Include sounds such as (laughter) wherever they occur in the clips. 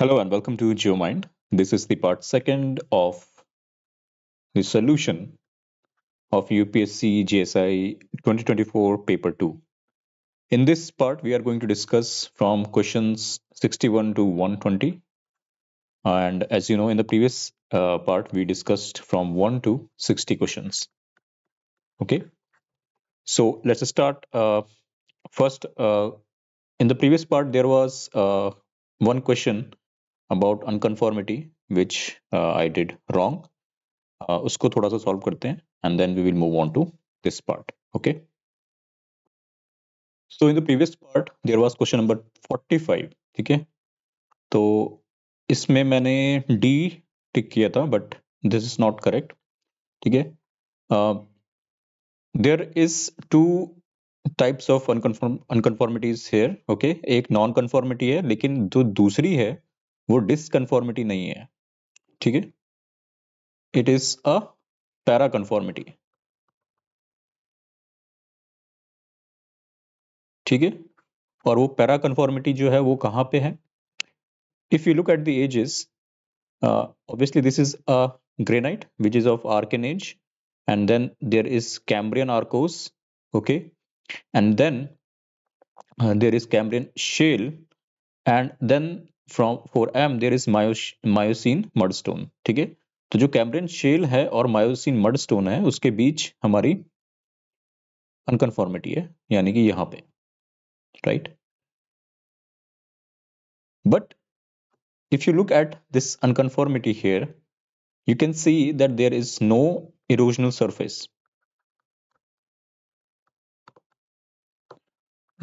Hello and welcome to GeoMind. This is the part second of the solution of UPSC GSI 2024 paper 2. In this part, we are going to discuss from questions 61 to 120. And as you know, in the previous uh, part, we discussed from 1 to 60 questions. Okay. So let's start. Uh, first, uh, in the previous part, there was uh, one question about unconformity which I did wrong उसको थोड़ा सा solve करते हैं and then we will move on to this part okay so in the previous part there was question number five ठीक है तो इसमें मैंने डी टिक किया था but this is not correct ठीक है there is two types of unconform unconformities here okay एक नॉन कन्फॉर्मिटी है लेकिन जो दूसरी है वो डिसकन्फॉर्मिटी नहीं है ठीक है it is a paraconformity ठीक है और वो पैरा कन्फॉर्मिटी जो है वो कहां पे है if you look at the ages obviously this is a granite which is of Archaean age and then there is Cambrian arkose okay and then there is Cambrian shale and then from four M there is Miocene mudstone ठीक है तो जो Cambrian shell है और myosin mud stone है उसके बीच हमारी अनकन्फॉर्मिटी है यानी कि यहां पे right but if you look at this unconformity here you can see that there is no erosional surface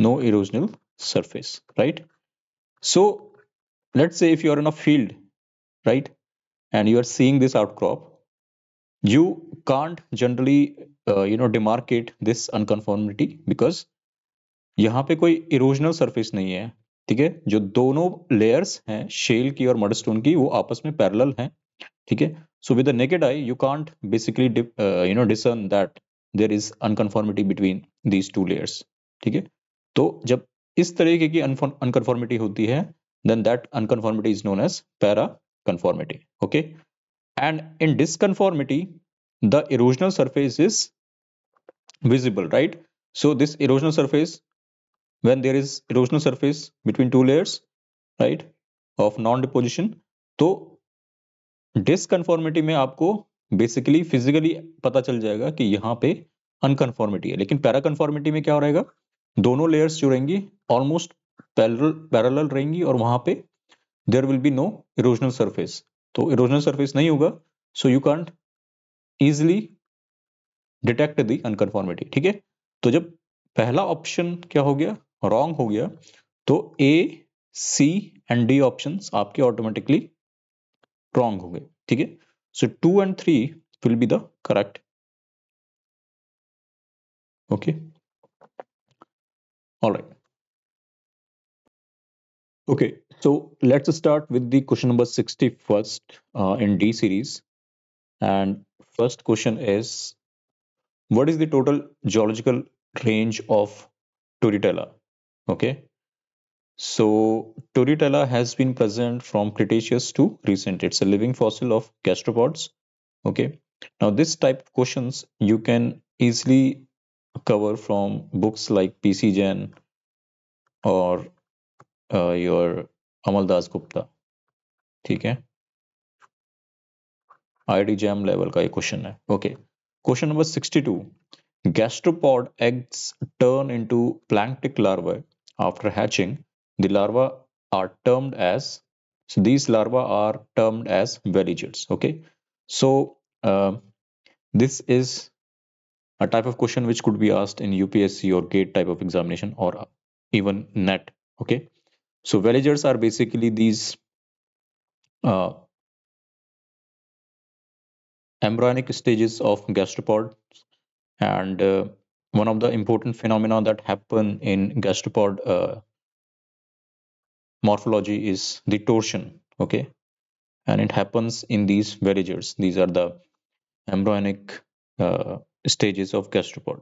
no erosional surface right so let's say if are in a field right and you are seeing this outcrop you can't generally uh, you know demarcate this unconformity because यहाँ पे कोई erosional surface नहीं है ठीक है जो दोनों layers हैं शेल की और मडस्टोन की वो आपस में पैरेलल हैं ठीक है so with naked eye you can't basically you know discern that there is unconformity between these two layers ठीक है तो जब इस तरीके की अनकन्फॉर्मिटी होती है then that unconformity is known as para conformity. Okay. And in disconformity, the erosional surface is visible, right? So this erosional surface, when there is erosional surface between two layers, right, of non-deposition, to disconformity mein aapko basically physically pata chal jayega ki yahan pe unconformity hai lekin para conformity mein kya ho rahega dono layers jo rahengi almost parallel रहेंगी और वहां पे there will be no erosional surface तो erosional surface नहीं होगा so you can't easily detect the unconformity ठीक है तो जब पहला ऑप्शन क्या हो गया रॉन्ग हो गया तो A C and D option आपके ऑटोमेटिकली रॉन्ग हो गए ठीक है so two and three will be the correct okay alright Okay, so let's start with the question number 61st uh, in D series. And first question is, what is the total geological range of Turritella? Okay, so Turritella has been present from Cretaceous to recent. It's a living fossil of gastropods. Okay, now this type of questions you can easily cover from books like PCGen or uh, your Amal Das Gupta ठीक है ID level level का ये question है okay 62 Gastropod eggs turn into planktic larvae after hatching the larvae are termed as so these larvae are termed as veligids okay so uh, this is a type of question which could be asked in UPSC or gate type of examination or even net okay so villagers are basically these uh, embryonic stages of gastropods and uh, one of the important phenomena that happen in gastropod uh, morphology is the torsion okay and it happens in these villagers these are the embryonic uh, stages of gastropod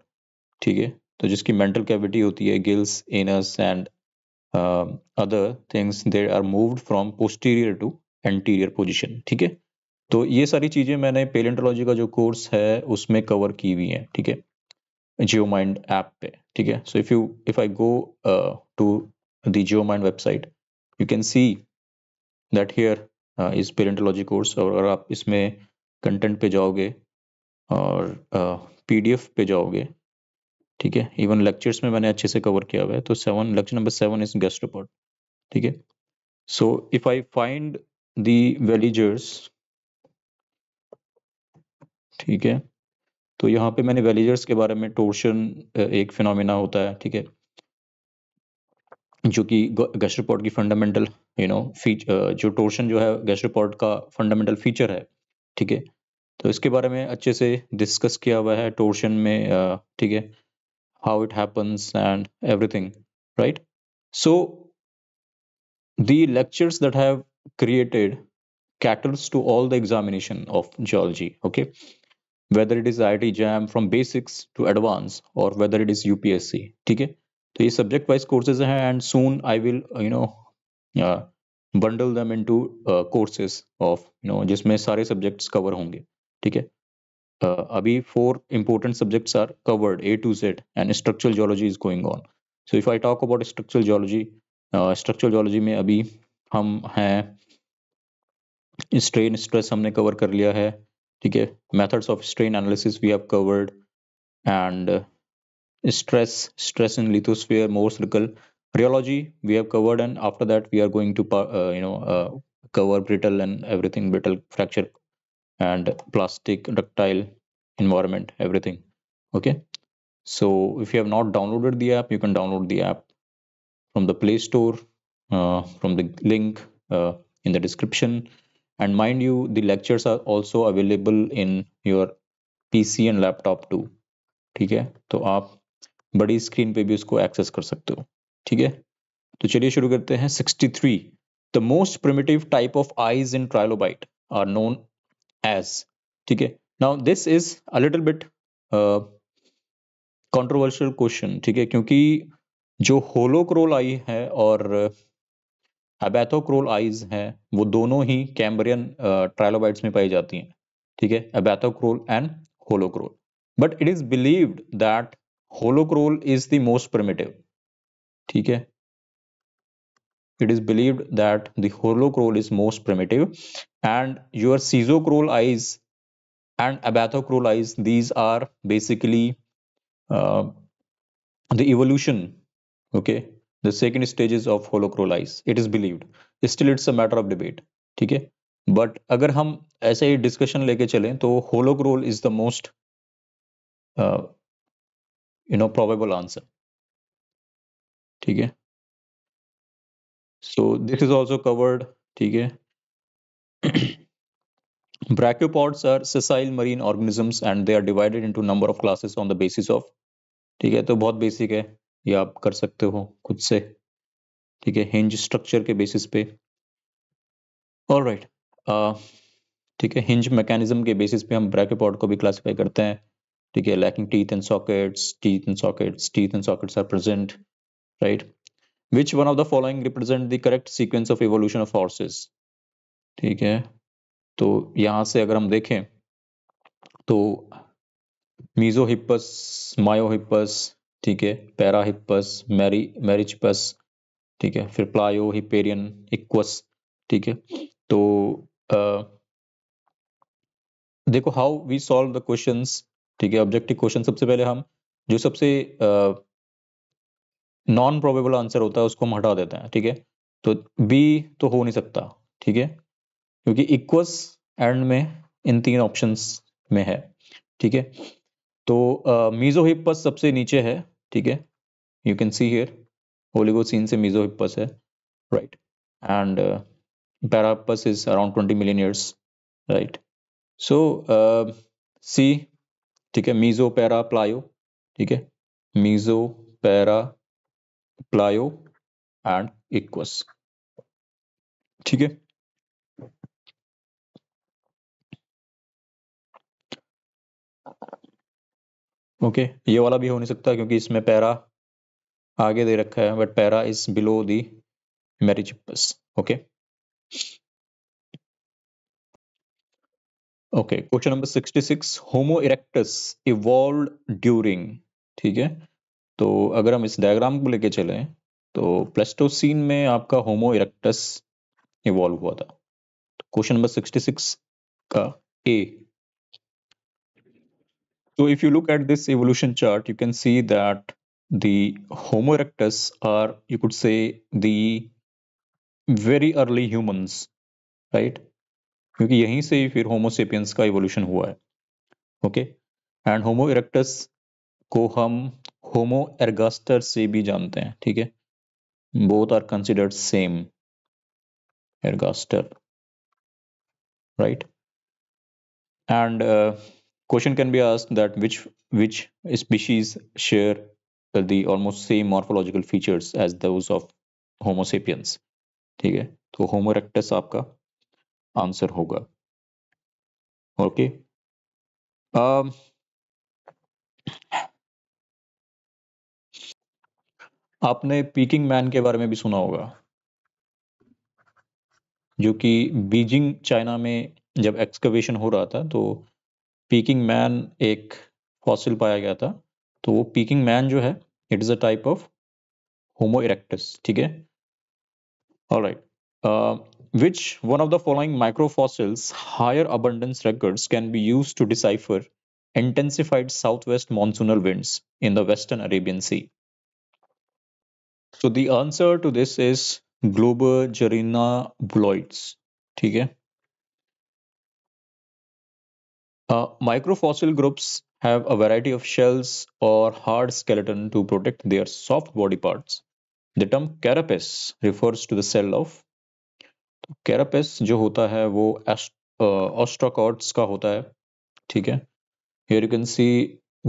ठीक है तो जिसकी mental cavity होती है other things they are are from posterior to anterior position ठीक है तो ये सारी चीजें मैंने पेलेंटोलॉजी का जो कोर्स है उसमें कवर की हुई है ठीक है जियो माइंड ऐप पे ठीक है so if you if I go to the Geo Mind website you can see that here is palaeontology course और अगर आप इसमें कंटेंट पे जाओगे और डी uh, पे जाओगे ठीक है इवन लेक्चर्स में मैंने अच्छे से कवर किया हुआ है तो seven lecture number seven is gastropod ठीक है सो इफ आई फाइंड दैलीजर्स ठीक है तो यहाँ पे मैंने वैलीजर्स के बारे में टोर्शन एक फिनोमिना होता है ठीक है जो कि गैस रिपोर्ट की फंडामेंटल यू नो फीचर जो टोर्शन जो है गैस रिपोर्ट का फंडामेंटल फीचर है ठीक है तो इसके बारे में अच्छे से डिस्कस किया हुआ है टोर्शन में ठीक है how it happens and everything right so the lectures that have created caters to all the examination of geology okay whether it is IIT JAM from basics to advance or whether it is UPSC okay? So these subject wise courses and soon I will uh, you know uh, bundle them into uh, courses of you know my सारे subjects cover होंगे ठीक है uh, abhi four important subjects are covered a to z and structural geology is going on so if i talk about structural geology uh, structural geology mein abhi hum hain strain stress humne cover kar liya hai theek hai methods of strain analysis we have covered and uh, stress stress in lithosphere more circle rheology we have covered and after that we are going to uh, you know uh, cover brittle and everything brittle fracture and plastic ductile environment everything okay so if you have not downloaded the app you can download the app from the play store uh, from the link uh, in the description and mind you the lectures are also available in your pc and laptop too ठीक है तो आप बड़ी screen पे भी उसको access कर सकते हो ठीक है तो चलिए शुरू करते हैं 63 The most primitive type of eyes in trilobite are known. As ठीक है now this is a little bit controversial question ठीक है क्योंकि जो होलोक्रोल आई है और अबैथोक्रोल uh, आईज हैं वो दोनों ही कैम्बरियन ट्रायलोबाइट्स uh, में पाई जाती हैं ठीक है abathochroal and holochroal but it is believed that holochroal is the most primitive ठीक है it is believed that the holocrole is most primitive and your schizocrole eyes and abathocrole eyes these are basically uh, the evolution okay the second stages of holocrole eyes it is believed still it's a matter of debate Okay? But but अगर हम ऐसे a discussion लेके चलें is the most, uh, you know, probable answer. Okay? So this is also covered ठीक है (clears throat) brachiopods are sessile marine organisms and they are divided into number of classes on the basis of ठीक है तो बहुत basic है ये आप कर सकते हो खुद से ठीक है हिंज स्ट्रक्चर के बेसिस पे ऑल राइट ठीक है हिंज मैकेनिज्म के बेसिस पे हम ब्रैकेपॉड को भी क्लासीफाई करते हैं ठीक है lacking teeth and sockets teeth and sockets teeth and sockets are present right which one of the following represent the correct sequence of evolution of horses ठीक है तो यहां से अगर हम देखें तो मीजोहिप्पस मायोहिप्पस ठीक है पैराहिप्पस मैरी मैरिचपस ठीक है फिर प्लायो हिपेरियन इक्वस ठीक है तो आ, देखो how we solve the questions ठीक है ऑब्जेक्टिव क्वेश्चन सबसे पहले हम जो सबसे आ, नॉन प्रोबेबल आंसर होता है उसको हम हटा देते हैं ठीक है तो बी तो हो नहीं सकता ठीक है क्योंकि इक्वस एंड में इन तीन ऑप्शन में है ठीक है तो मीजो हिपस सबसे नीचे है ठीक है यू कैन सी हियर सीन से मीजो हिपस है right and Parahippus is around twenty million years right so see ठीक है मीजो पैरा प्लायो ठीक है Meso Para Plio and Equus ठीक है ओके ये वाला भी हो नहीं सकता क्योंकि इसमें पैरा आगे दे रखा है but Para is below the Merychippus okay okay question number sixty six Homo erectus evolve during ठीक है तो अगर हम इस डायग्राम को लेके चले तो प्लेस्टोसिन में आपका होमो इरेक्टस इवॉल्व हुआ था क्वेश्चन नंबर 66 का ए तो if you look at this evolution chart you can see that the Homo erectus are you could say the very early humans right क्योंकि यहीं से ही फिर होमोसेपियंस का इवोल्यूशन हुआ है ओके एंड होमो इरेक्टस को हम होमो एर्गास्टर से भी जानते हैं ठीक है both are considered same ergaster right and question can be ask that which which species share the almost same morphological features as those of Homo sapiens ठीक है तो होमोरेक्टस आपका आंसर होगा ओके okay? Um, आपने पीकिंग मैन के बारे में भी सुना होगा जो कि बीजिंग चाइना में जब एक्सकवेशन हो रहा था तो पीकिंग मैन एक फॉसिल पाया गया था तो वो पीकिंग मैन जो है it is a type of Homo erectus ठीक है alright which one of the following micro fossils higher abundance records can be use to decipher intensified south west monsoonal winds in the western Arabian sea So the answer to this is Globergerina bloids. ठीक है uh, Microfossil groups have a variety of shells or hard skeleton to protect their soft body parts. The term carapace refers to the cell of carapace जो होता है वो uh, ostracods का होता है ठीक है here you can see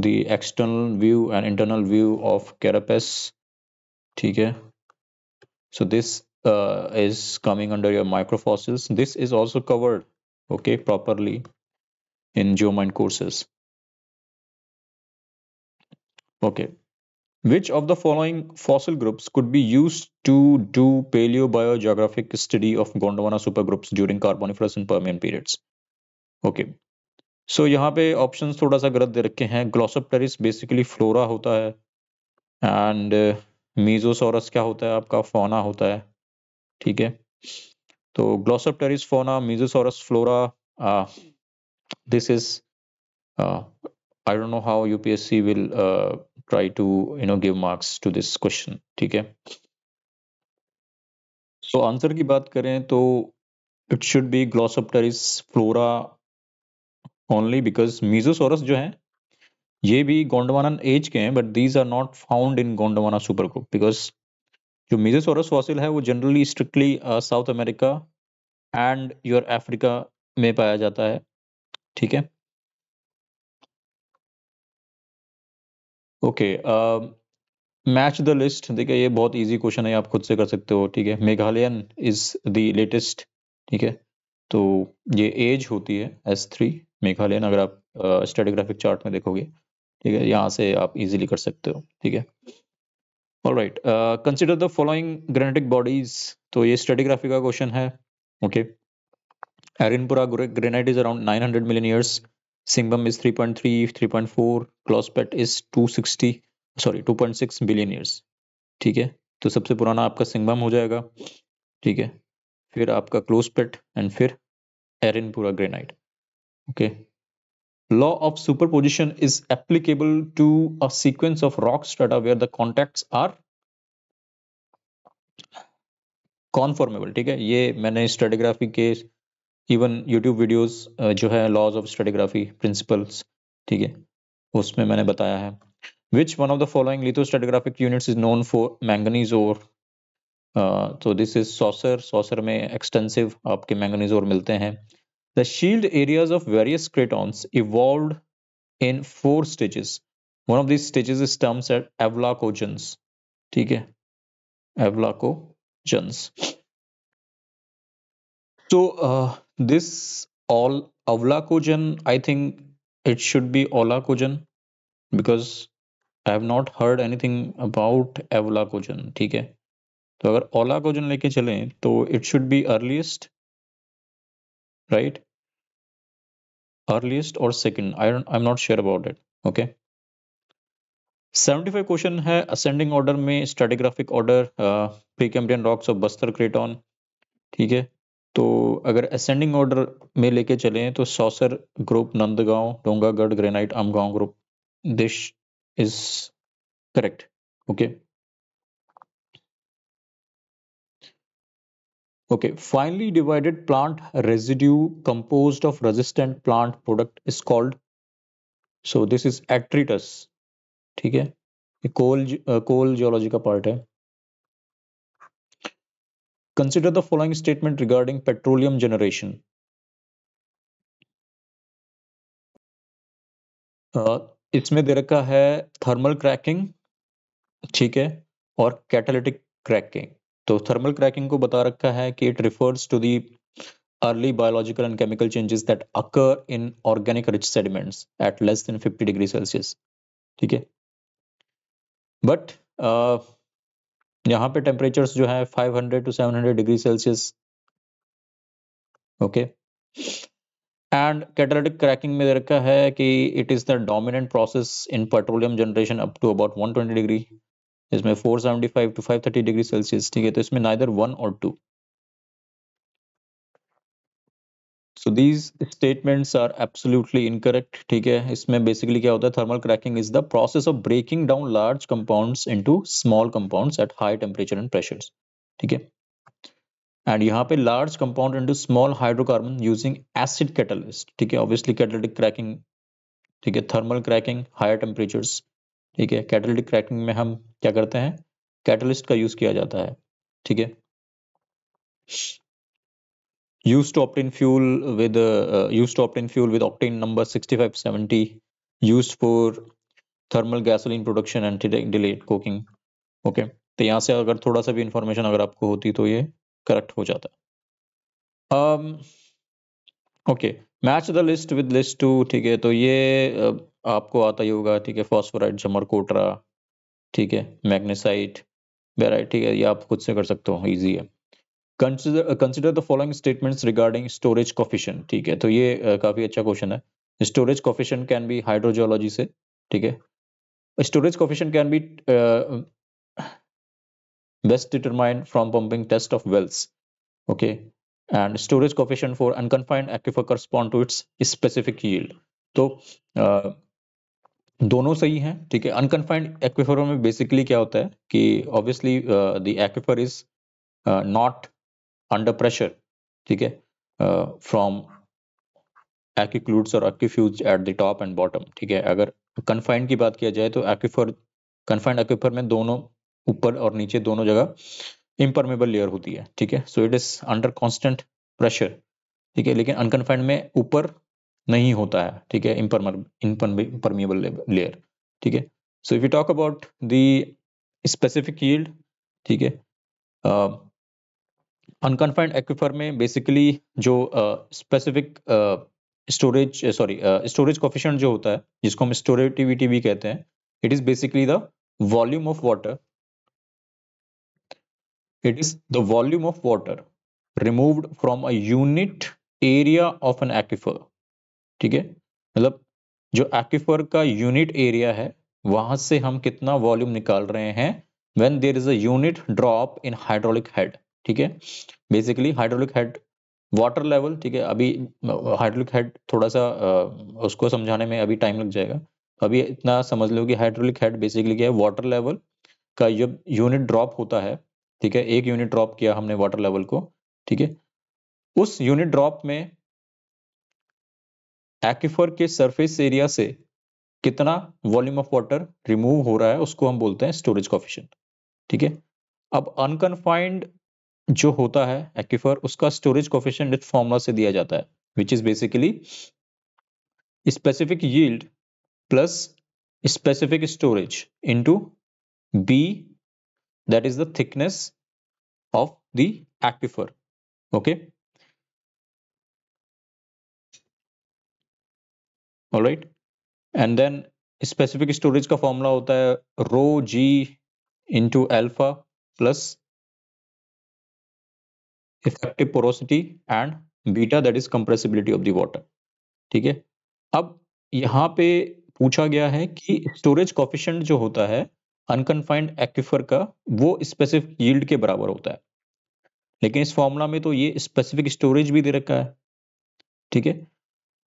the external view and internal view of carapace ठीक है so this uh, is coming under your microfossils this is also covered okay properly in geomind courses okay which of the following fossil groups could be used to do paleobiogeographic study of gondwana supergroups during carboniferous and permian periods okay so so, यहाँ पे options थोड़ा सा गलत दे रखे हैं ग्लोसोप्टेरिस basically flora होता है and uh, मीजोसोरस क्या होता है आपका फोना होता है ठीक है तो Pteris fauna Mesosaurus flora this is I don't know how UPSC will try to you know give marks to this question ठीक है सो आंसर की बात करें तो it should be Pteris flora only because Mesosaurus जो है ये भी गोंडवाना एज के हैं but these are not found in Gondwana super group because जो मिजेसोरस फॉसिल है वो generally strictly South America and your Africa में पाया जाता है ठीक है ओके मैच द लिस्ट देखिए ये बहुत इजी क्वेश्चन है आप खुद से कर सकते हो ठीक है मेघालयन इज द लेटेस्ट ठीक है तो ये एज होती है एस थ्री मेघालयन अगर आप स्टेटोग्राफिक uh, चार्ट में देखोगे ठीक है यहाँ से आप इजीली कर सकते हो ठीक है all right consider the following granitic bodies तो ये स्टेटिग्राफी का क्वेश्चन है okay Erinpura granite is around 900 million years Singhbhum is 3.3 3.4 Closepet is 260 sorry 2.6 billion years ठीक है तो सबसे पुराना आपका सिंगम हो जाएगा ठीक है फिर आपका क्लोज पेट एंड फिर Erinpura granite okay okay. Law of superposition is applicable to a sequence of rock strata where the contacts are conformable ठीक है ये मैंने स्टेटिग्राफी के इवन यूट्यूब वीडियोस जो है लॉज ऑफ स्टेटिग्राफी प्रिंसिपल्स ठीक है उसमें मैंने बताया है which one of the following lithostratigraphic units is known for manganese ore तो दिस इज सॉसर सॉसर में एक्सटेंसिव आपके मैंगनीज और मिलते हैं The shield areas of various cratons evolved in four stages. One of these stages is termed as avlacogens. ठीक है avlacogens. So uh, this all avlacogen, I think it should be olacogen because I have not heard anything about avlacogen. ठीक है तो अगर ओलाकोजन लेके चलें तो it should be right earliest or second i don't i'm not sure about it okay 75 question है ascending order में stratigraphic order Precambrian rocks of Bastar craton ठीक है तो अगर असेंडिंग ऑर्डर में लेके चले तो Sausar group Nandgaon Dongargarh granite Amgaon group this is correct okay Okay, finely divided plant residue composed of resistant plant product is called, so this is attritus. ठीक coal uh, coal geology ka part hai consider the following statement regarding petroleum generation uh isme de rakha hai thermal cracking theek hai aur catalytic cracking तो thermal cracking को बता रखा है कि it refers to the early biological and chemical changes that occur in organic rich sediments at less than 50 degree Celsius ठीक है but यहाँ पे टेम्परेचर जो है 500 to 700 degree Celsius okay and catalytic cracking में दे रखा है कि it is the dominant process in petroleum generation up to about 120 degree इसमें 475 to five thirty degree Celsius ठीक है तो इसमें नाइदर वन और two so these statements are absolutely incorrect ठीक है इसमें बेसिकली क्या होता है thermal cracking is the process of breaking down large compounds into small compounds at high temperature and pressure ठीक है एंड यहाँ पे large compound into small hydrocarbon using acid catalyst ठीक है ऑब्वियसली कैटलिटिक क्रैकिंग ठीक है थर्मल क्रैकिंग हायर टेम्परेचर्स ठीक है कैटलिटिक क्रैकिंग में हम क्या करते हैं कैटलिस्ट का यूज किया जाता है ठीक है use to obtain fuel with use to obtain fuel with octane number 6570 use for thermal gasoline production and delayed coking okay तो यहां से अगर थोड़ा सा भी इंफॉर्मेशन अगर आपको होती तो ये करेक्ट हो जाता है okay match the list with list two ठीक है तो ये uh, आपको आता ही होगा ठीक है फॉस्फोराइट जमर कोटरा ठीक है मैग्नेसाइट वेराइट ठीक है ये आप खुद से कर सकते हो ईजी है consider consider the following statements regarding storage coefficient ठीक है तो ये uh, काफी अच्छा क्वेश्चन है storage coefficient can be hydrogeology से ठीक है storage coefficient can be best determined from pumping test of wells okay and storage coefficient for unconfined aquifer correspond to its specific yield तो दोनों सही हैं ठीक है अनकन्फाइंड एक्वेफरों में बेसिकली क्या होता है कि obviously the aquifer is not under pressure ठीक है फ्रॉम uh, एक्यूक्लूड्स और aquifuge at the top and bottom ठीक है अगर कन्फाइंड की बात किया जाए तो एक्वेफर कन्फाइंड एक्वेफर में दोनों ऊपर और नीचे दोनों जगह इम्परमेबल लेयर होती है ठीक है so it is under constant pressure ठीक है लेकिन अनकन्फाइंड में ऊपर नहीं होता है ठीक है इम्परमेबल लेयर ठीक है so if you talk about the specific yield ठीक है अनकन्फाइंड एक्विफर में बेसिकली जो specific storage sorry storage coefficient जो होता है जिसको हम स्टोरेटिविटी भी कहते हैं it is basically the volume of water it is the volume of water removed from a unit area of an aquifer ठीक है मतलब जो एक्फर का यूनिट एरिया है वहां से हम कितना वॉल्यूम निकाल रहे हैं when there is a drop in hydraulic head ठीक है basically hydraulic head water level ठीक है अभी हाइड्रोलिक हेड थोड़ा सा उसको समझाने में अभी टाइम लग जाएगा अभी इतना समझ लो कि हाइड्रोलिक हेड बेसिकली क्या है वाटर लेवल का जब यूनिट ड्रॉप होता है ठीक है एक यूनिट ड्रॉप किया हमने वाटर लेवल को ठीक है उस यूनिट ड्रॉप में एक्फर के सरफेस एरिया से कितना वॉल्यूम ऑफ वाटर रिमूव हो रहा है उसको हम बोलते हैं स्टोरेज कॉफिशियंट ठीक है अब अनकनफाइंड जो होता है एक्फर उसका स्टोरेज कॉफिशियंट इस फॉर्मूला से दिया जाता है which is basically specific yield plus specific storage into b that is the thickness of the aquifer okay right and then specific storage का फॉर्मूला होता है rho g into alpha plus effective porosity and beta that is compressibility of the water ठीक है अब यहाँ पे पूछा गया है कि स्टोरेज कॉफिशेंट जो होता है अनकन्फाइंड एक्विफर का वो स्पेसिफिक यील्ड के बराबर होता है लेकिन इस फॉर्मूला में तो ये स्पेसिफिक स्टोरेज भी दे रखा है ठीक है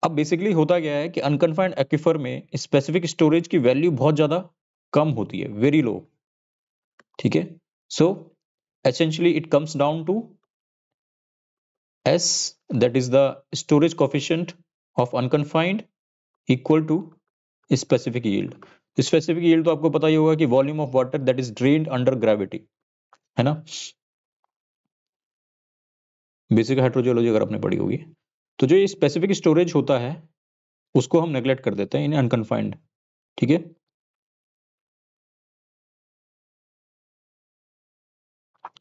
अब बेसिकली होता क्या है कि अनकन्फाइंड एक्विफर में स्पेसिफिक स्टोरेज की वैल्यू बहुत ज़्यादा कम होती है वेरी लो ठीक है so essentially it comes down to S that is the storage coefficient of unconfined equal to specific yield specific yield तो आपको पता ही होगा कि volume of water that is drain under gravity है ना बेसिक हाइड्रोजियोलॉजी अगर आपने पढ़ी होगी तो जो ये स्पेसिफिक स्टोरेज होता है उसको हम नेग्लेक्ट कर देते हैं इन अनकन्फाइंड ठीक है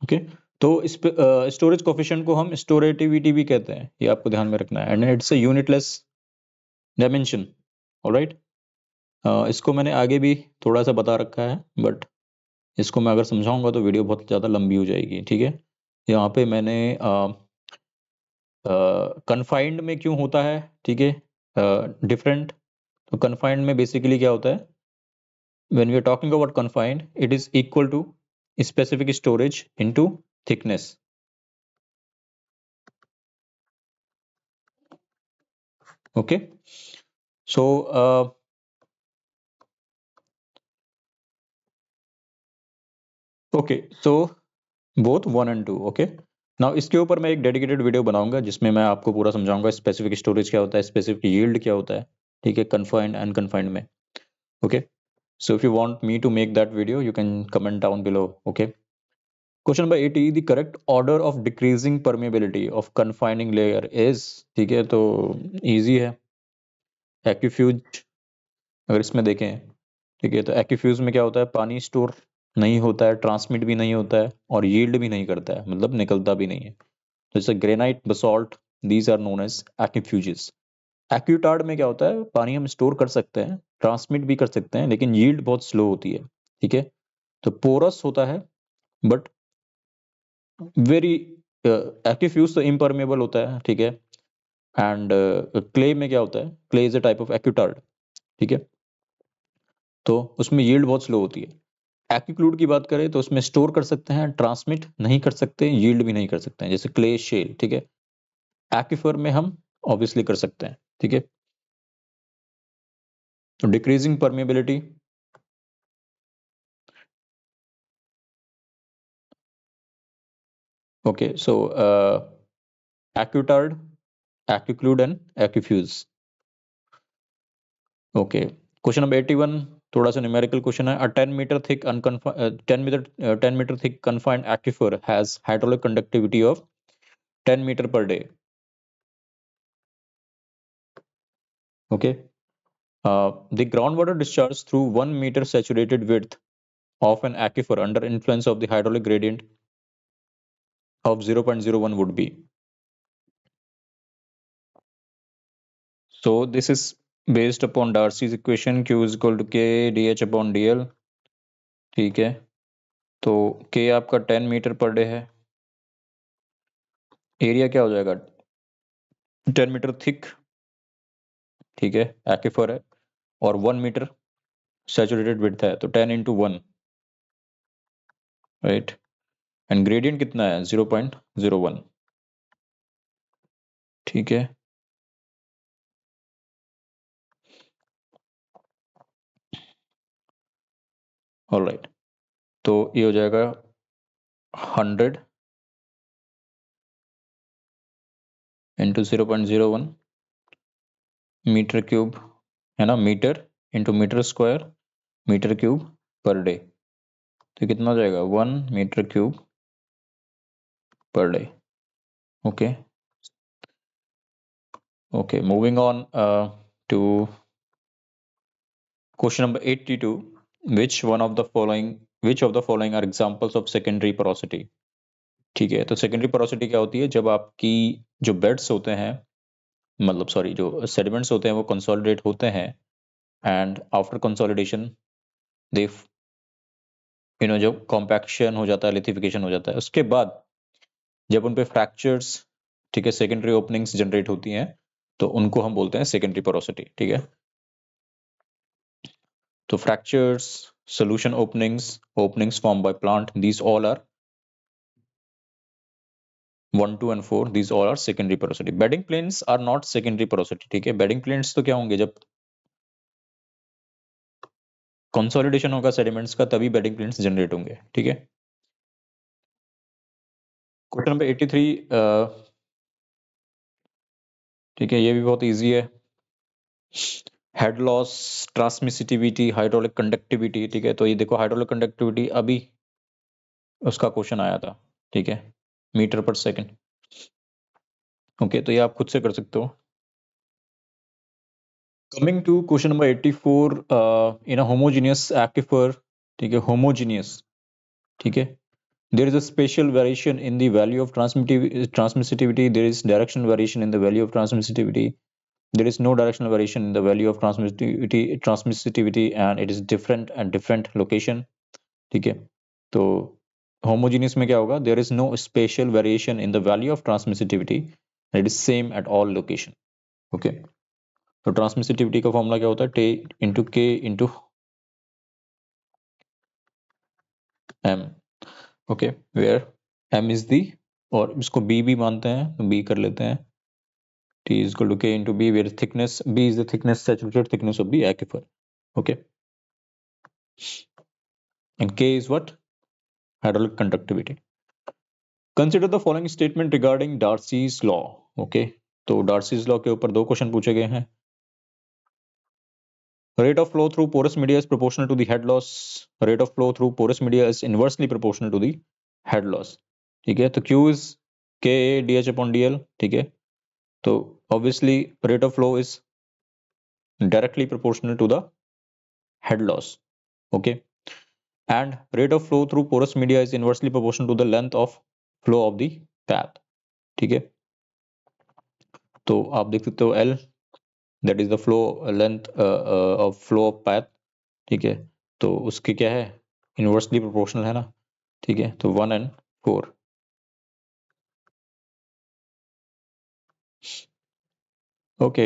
ओके तो स्टोरेज कोफिशियंट को हम स्टोरेटिविटी भी कहते हैं ये आपको ध्यान में रखना है and it's a unitless dimension alright इसको मैंने आगे भी थोड़ा सा बता रखा है बट इसको मैं अगर समझाऊंगा तो वीडियो बहुत ज़्यादा लंबी हो जाएगी ठीक है यहाँ पे मैंने uh, कन्फाइंड में क्यों होता है ठीक है डिफरेंट तो कन्फाइंड में बेसिकली क्या होता है when you are talking about confined it is equal to specific storage into thickness okay so okay so both one and two okay now इसके ऊपर मैं एक डेडिकेटेड वीडियो बनाऊंगा जिसमें मैं आपको पूरा समझाऊंगा स्पेसिफिक स्टोरेज क्या होता है स्पेसिफिक यील्ड क्या होता है ठीक है कन्फाइंड अनकन्फाइंड में okay so if you want me to make that video you can comment down below okay question number eighty the correct order of decreasing permeability of confining layer is ठीक है तो easy है एक्फ्यूज अगर इसमें देखें ठीक है तो एक्फ्यूज में क्या होता है पानी स्टोर नहीं होता है ट्रांसमिट भी नहीं होता है और यील्ड भी नहीं करता है मतलब निकलता भी नहीं है जैसे granite basalt these are known as aquifuges aquitard में क्या होता है पानी हम स्टोर कर सकते हैं ट्रांसमिट भी कर सकते हैं लेकिन यील्ड बहुत स्लो होती है ठीक है तो पोरस होता है बट वेरी एक्टिफ्यूज तो इम्परमेबल होता है ठीक है एंड क्ले uh, में क्या होता है clay is a type of aquitard ठीक है तो उसमें यील्ड बहुत स्लो होती है एक्यूक्लूड की बात करें तो उसमें स्टोर कर सकते हैं ट्रांसमिट नहीं कर सकते यील्ड भी नहीं कर सकते हैं जैसे क्ले शेल ठीक है एक्यूफर में हम ऑब्वियसली कर सकते हैं ठीक है decreasing permeability okay so aquitard accutard and and okay question number eighty A uh, uh, 10 meter thick confined aquifer has hydraulic conductivity of 10 meter per day. okay uh, the groundwater discharge through 1 meter saturated width of an aquifer under influence of the hydraulic gradient of 0.01 would be so this is based upon Darcy's equation Q is equal to K D H upon D L ठीक है तो K आपका ten metre per day है area क्या हो जाएगा ten metre thick ठीक है एक्फर है और वन मीटर सेचुरेटेड विड्थ है तो ten into one right and gradient कितना है जीरो पॉइंट जीरो वन ठीक है ऑल राइट तो ये हो जाएगा hundred into zero point zero one metre cube है ना metre into metre square metre cube per day तो कितना हो जाएगा one metre cube per day okay okay moving on to question number eighty two which one of the following which of the following are examples of secondary porosity ठीक है तो secondary porosity क्या होती है जब आपकी जो बेड्स होते हैं मतलब सॉरी जो सेडिमेंट्स होते हैं वो कंसोलिडेट होते हैं and after consolidation they you know जब कॉम्पैक्शन हो जाता है लिथिफिकेशन हो जाता है उसके बाद जब उन पर फ्रैक्चर्स ठीक है सेकेंडरी ओपनिंग्स जनरेट होती हैं तो उनको हम बोलते हैं सेकेंडरी पोरोसिटी ठीक है तो fractures solution openings openings form by plant these all are one two and four these all are secondary porosity bedding planes are not secondary porosity ठीक है बेडिंग प्लेन्स तो क्या होंगे जब कंसोलिडेशन होगा सेडिमेंट्स का तभी बेडिंग प्लेन जनरेट होंगे ठीक है क्वेश्चन नंबर एट्टी थ्री ठीक है ये भी बहुत ईजी है head loss transmissivity hydraulic conductivity ठीक है तो ये देखो हाइड्रोलिक कंडक्टिविटी अभी उसका क्वेश्चन आया था ठीक है मीटर पर सेकेंड ओके तो ये आप खुद से कर सकते हो coming to question number eighty four in homogeneous aquifer ठीक है होमोजीनियस ठीक है there is a spatial variation in the value of transmissive transmissivity there is direction variation in the value of transmissivity there is no directional variation in the value of transmissivity transmissivity and it is different and different location ठीक है तो homogeneous में क्या होगा there is no spatial variation in the value of transmissivity it is same at all location okay तो transmissivity का formula क्या होता है टे into K into M okay where M is the और इसको बी भी मानते हैं बी तो कर लेते हैं T is equal to K into B, where thickness B is the thickness, saturated thickness of the aquifer. Okay. And K is what? Hydraulic conductivity. Consider the following statement regarding Darcy's law. Okay. तो Darcy's law के ऊपर दो question पूछे गए हैं rate of flow through porous media is proportional to the head loss rate of flow through porous media is inversely proportional to the head loss ठीक है तो Q is K A D H upon D L ठीक है तो obviously rate of flow is directly proportional to the head loss okay and rate of flow through porous media is inversely proportional to the length of flow of the path theek hai to aap dekh sakte ho l that is the flow length uh, uh, of flow of path theek hai to uske kya hai inversely proportional hai na theek hai to 1 and okay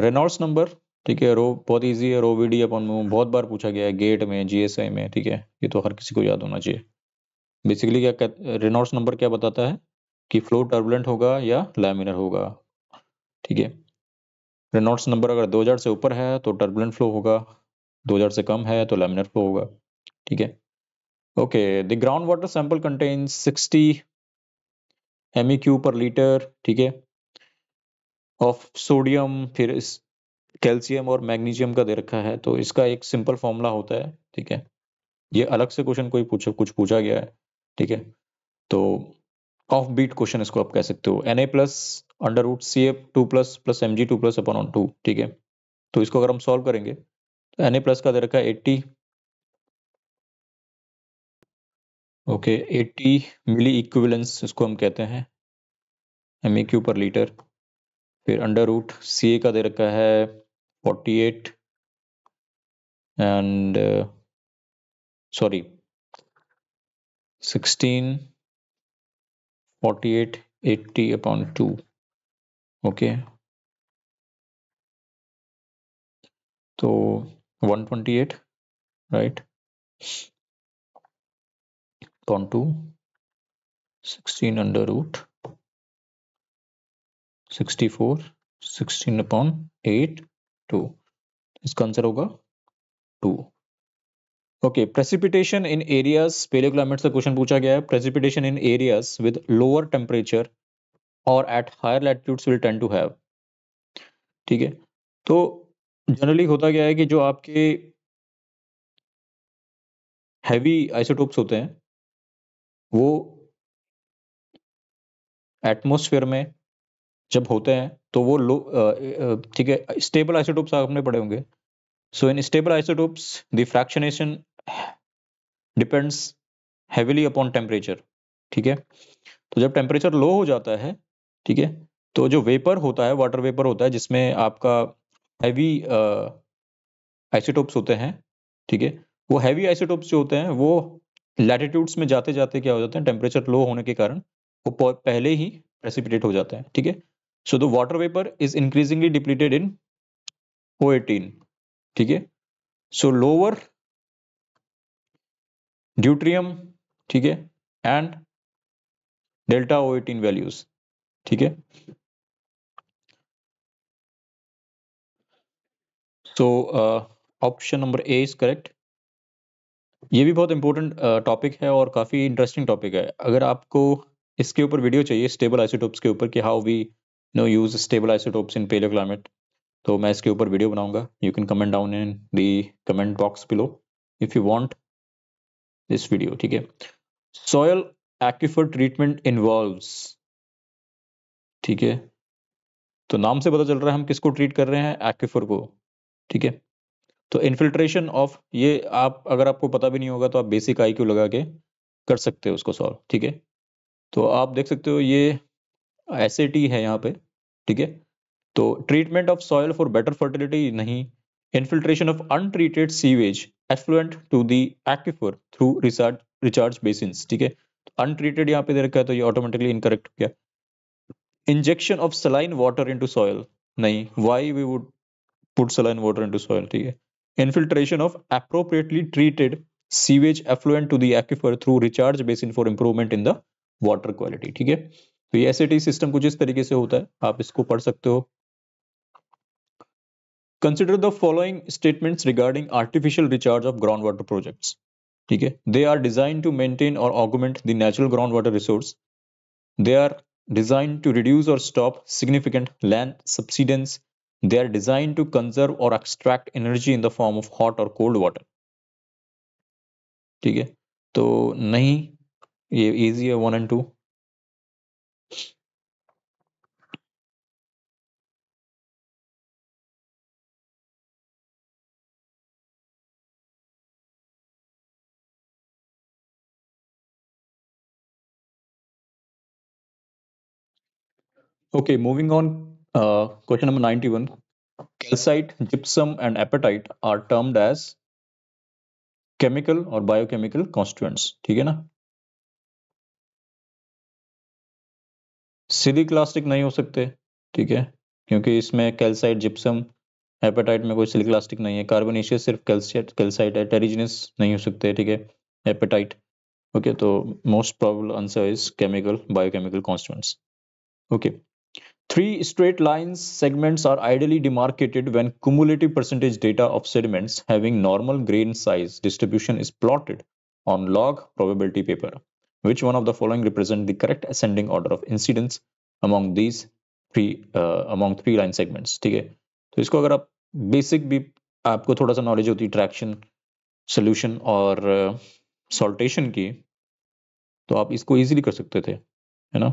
Reynolds number ठीक है रो बहुत easy है रो we D अपन बहुत बार पूछा गया है gate में GSI में ठीक है ये तो हर किसी को याद होना चाहिए बेसिकली क्या रेनॉल्ड्स नंबर क्या बताता है कि फ्लो टर्बुलेंट होगा या लैमिनर होगा ठीक है रेनॉल्ड्स नंबर अगर 2000 से ऊपर है तो टर्बुलेंट फ्लो होगा 2000 से कम है तो लैमिनर फ्लो होगा ठीक है okay the ground water sample contain sixty M per litre ठीक है ऑफ सोडियम फिर इस कैल्शियम और मैग्नीशियम का दे रखा है तो इसका एक सिंपल फॉर्मूला होता है ठीक है ये अलग से क्वेश्चन कोई पूछा कुछ पूछा गया है ठीक है तो ऑफ बीट क्वेश्चन इसको आप कह सकते हो N A plus under root C F two plus plus M G two plus upon on two ठीक है तो इसको अगर हम सॉल्व करेंगे तो एन ए प्लस का दे रखा है eighty okay eighty milli equivalence इसको हम कहते हैं M A Q per litre फिर अंडर रूट सी ए का दे रखा है forty eight and sorry sixteen forty eight eighty upon two okay तो one twenty eight right upon two sixteen under root 64 16 अपॉन 8 2 इसका आंसर होगा 2 okay precipitation in areas paleoclimate से क्वेश्चन पूछा गया है precipitation in areas with lower temperature और at higher latitudes will tend to have ठीक है तो जनरली होता क्या है कि जो आपके हैवी आइसोटोप्स होते हैं वो एटमॉस्फेयर में जब होते हैं तो वो लो ठीक है स्टेबल आइसोटोप्स आपने पढ़े होंगे so in stable isotopes the fractionation depends heavily upon temperature ठीक है तो जब टेम्परेचर लो हो जाता है ठीक है तो जो वेपर होता है वाटर वेपर होता है जिसमें आपका हैवी आइसोटोप्स होते हैं ठीक है वो हैवी आइसोटोप्स जो होते हैं वो लैटिट्यूड्स में जाते जाते क्या हो जाते हैं टेम्परेचर लो होने के कारण वो पहले ही प्रेसिपिटेट हो जाते हैं ठीक है so the water vapour is increasingly depleted in O eighteen ठीक है सो लोअर ड्यूट्रियम ठीक है and delta O eighteen values ठीक है so option number A is correct ये भी बहुत इंपॉर्टेंट टॉपिक uh, है और काफी इंटरेस्टिंग टॉपिक है अगर आपको इसके ऊपर वीडियो चाहिए स्टेबल आइसोटोप्स के ऊपर कि how we know use stable isotopes in paleoclimate तो मैं इसके ऊपर वीडियो बनाऊंगा you can comment down in the comment box below if you want this video ठीक है सॉयल एक्विफर ट्रीटमेंट इन्वॉल्व ठीक है तो नाम से पता चल रहा है हम किसको ट्रीट कर रहे हैं एक्विफर को ठीक है तो इन्फिल्ट्रेशन ऑफ ये आप अगर आपको पता भी नहीं होगा तो आप बेसिक आई लगा के कर सकते हो उसको सॉल्व ठीक है तो आप देख सकते हो ये एस है यहाँ पे ठीक है तो treatment of soil for better fertility नहीं infiltration of untreated sewage effluent to the aquifer through recharge recharge basin ठीक है अनट्रीटेड तो यहाँ पे दे रखा है तो ये ऑटोमेटिकली इनकरेक्ट हो गया injection of saline water to soil नहीं why we would put saline water to soil ठीक है infiltration of appropriately treated sewage effluent to the aquifer through recharge basin for improvement in the water quality ठीक है तो ये S system कुछ इस तरीके से होता है आप इसको पढ़ सकते हो consider the following statement regarding artificial recharge of ground water project ठीक है they are design to maintain or augment the natural ground water resource they are design to reduce or stop significant land subsidence they are design to conserve or extract energy in the form of hot or cold water ठीक है तो नहीं ये easy है one and two Okay, moving on. Uh, question number 91. Calcite, gypsum, and apatite are termed as chemical or biochemical constituents. ठीक है ना सिली clastic नहीं हो सकते ठीक है क्योंकि इसमें कैल्साइट जिप्सम एपेटाइट में कोई सिलिक्लास्टिक नहीं है कार्बोनेशियस सिर्फ कैल्सियट कैल्साइट है टेरिजिनस नहीं हो सकते ठीक है एपेटाइट ओके तो most probable answer is chemical biochemical constants okay Three straight lines segments are ideally demarcated when cumulative percentage data of sediments having normal grain size distribution is plotted on log probability paper. Which one of the following represent the correct ascending order of incidence among these three uh, among three line segments? ठीक है तो इसको अगर आप basic भी आपको थोड़ा सा knowledge होती traction solution और uh, saltation की तो आप इसको easily कर सकते थे है ना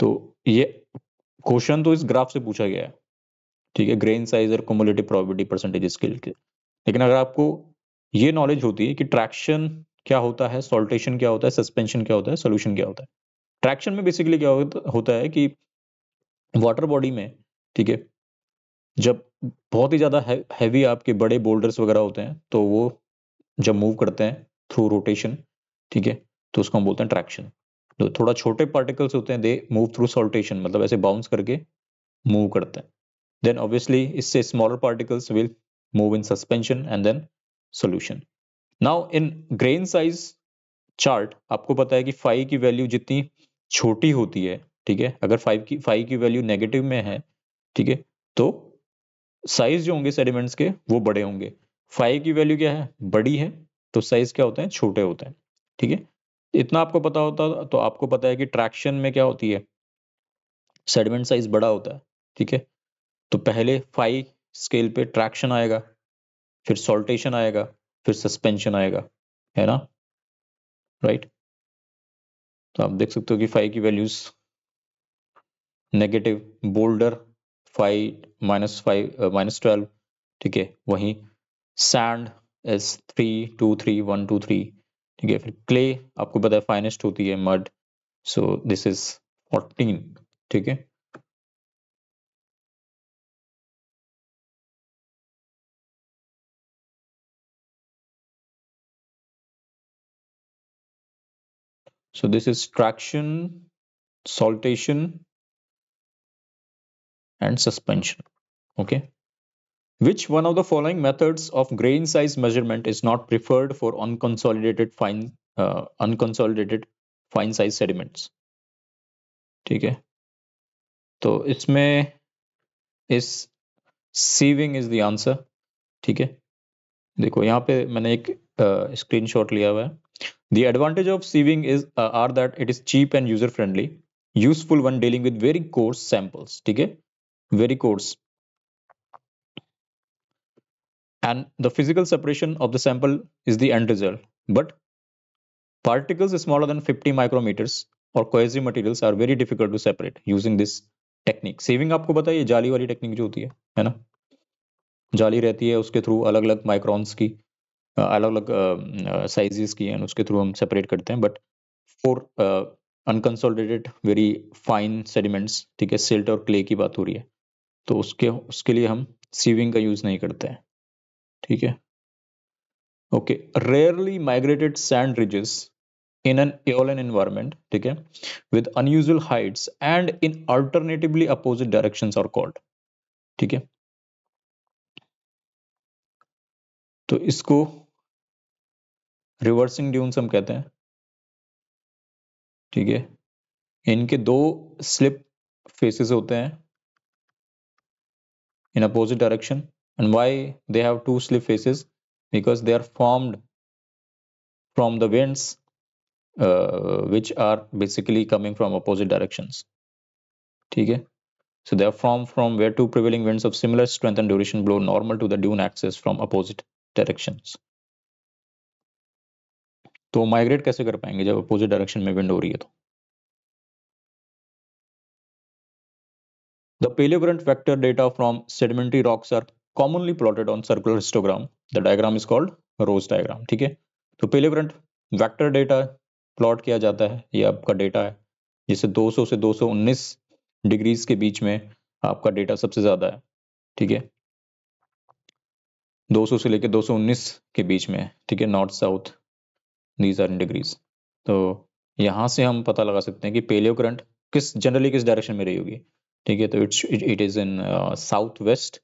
तो ये क्वेश्चन तो इस ग्राफ से पूछा गया है ठीक है ग्रेन साइज और कम्युलेटिव प्रॉबिलिटी परसेंटेज स्केल के लेकिन अगर आपको ये नॉलेज होती है कि ट्रैक्शन क्या होता है सोल्टेशन क्या होता है सस्पेंशन क्या होता है सोल्यूशन क्या होता है ट्रैक्शन में बेसिकली क्या होता है कि वाटर बॉडी में ठीक है जब बहुत ही ज़्यादा हैवी आपके बड़े बोल्डर्स वगैरह होते हैं तो वो जब मूव करते हैं थ्रू रोटेशन ठीक है तो उसको हम बोलते हैं ट्रैक्शन जो तो थोड़ा छोटे पार्टिकल्स होते हैं दे मूव थ्रू सोल्टेशन मतलब ऐसे बाउंस करके मूव करते हैं देन ऑब्वियसली इससे smaller particles will move in suspension and then solution now in grain size chart आपको पता है कि फाइव की वैल्यू जितनी छोटी होती है ठीक है अगर फाइव की फाइव की वैल्यू नेगेटिव में है ठीक है तो साइज जो होंगे सेडिमेंट्स के वो बड़े होंगे फाइव की वैल्यू क्या है बड़ी है तो साइज क्या होते हैं छोटे होते हैं ठीक है इतना आपको पता होता तो आपको पता है कि ट्रैक्शन में क्या होती है सेडमेंट साइज बड़ा होता है ठीक है तो पहले फाइव स्केल पे ट्रैक्शन आएगा फिर सॉल्टेशन आएगा फिर सस्पेंशन आएगा है ना राइट तो आप देख सकते हो कि फाइव की values negative boulder five minus five minus twelve ठीक है वहीं sand S three two three one two three ठीक है फिर क्ले आपको पता है फाइनेस्ट होती है mud so this is fourteen ठीक है So this is traction, saltation, and suspension. Okay. Which one of the following methods of grain size measurement is not preferred for unconsolidated fine uh, unconsolidated fine size sediments? ठीक है तो इसमें इस sieving is the answer ठीक है देखो यहाँ पे मैंने एक स्क्रीनशॉट uh, लिया हुआ है The advantage of sieving is uh, are that it is cheap and user friendly, useful when dealing with very coarse samples. ठीक है, very coarse. and the physical separation of the sample is the end result. But particles smaller than 50 micrometers और cohesive materials are very difficult to separate using this technique sieving आपको पता है ये जाली वाली technique जो होती है है ना जाली रहती है उसके थ्रू अलग अलग माइक्रॉन्स की अलग अलग साइजेस की एंड उसके थ्रू हम सेपरेट करते हैं but for unconsolidated very fine sediments ठीक है सिल्ट और क्ले की बात हो रही है तो उसके उसके लिए हम सीविंग का यूज़ नहीं करते हैं ठीक है okay rarely migrated sand ridges in N L N environment ठीक है with unusual heights and in alternatively opposite direction और कॉल्ड ठीक है तो इसको रिवर्सिंग ड्यून्स हम कहते हैं ठीक है इनके दो स्लिप फेसेस होते हैं in opposite direction and why they have two slip faces because they are formed from the winds uh, which are basically coming from opposite directions okay so they are formed from where two prevailing winds of similar strength and duration blow normal to the dune axis from opposite directions तो migrate कैसे कर पाएंगे जब opposite direction में wind हो रही है तो The paleobrant vector data from sedimentary rocks are commonly plotted on circular histogram the diagram is called rose diagram ठीक है तो पहले करंट वैक्टर डेटा प्लॉट किया जाता है ये आपका डेटा है जिसे 200 से 219 डिग्रीज के बीच में आपका डेटा सबसे ज्यादा है ठीक है 200 से लेके 219 के बीच में है ठीक है north south these are in degrees तो यहाँ से हम पता लगा सकते हैं कि पेलियो करंट किस जनरली किस डायरेक्शन में रही होगी ठीक है तो it's it is in south west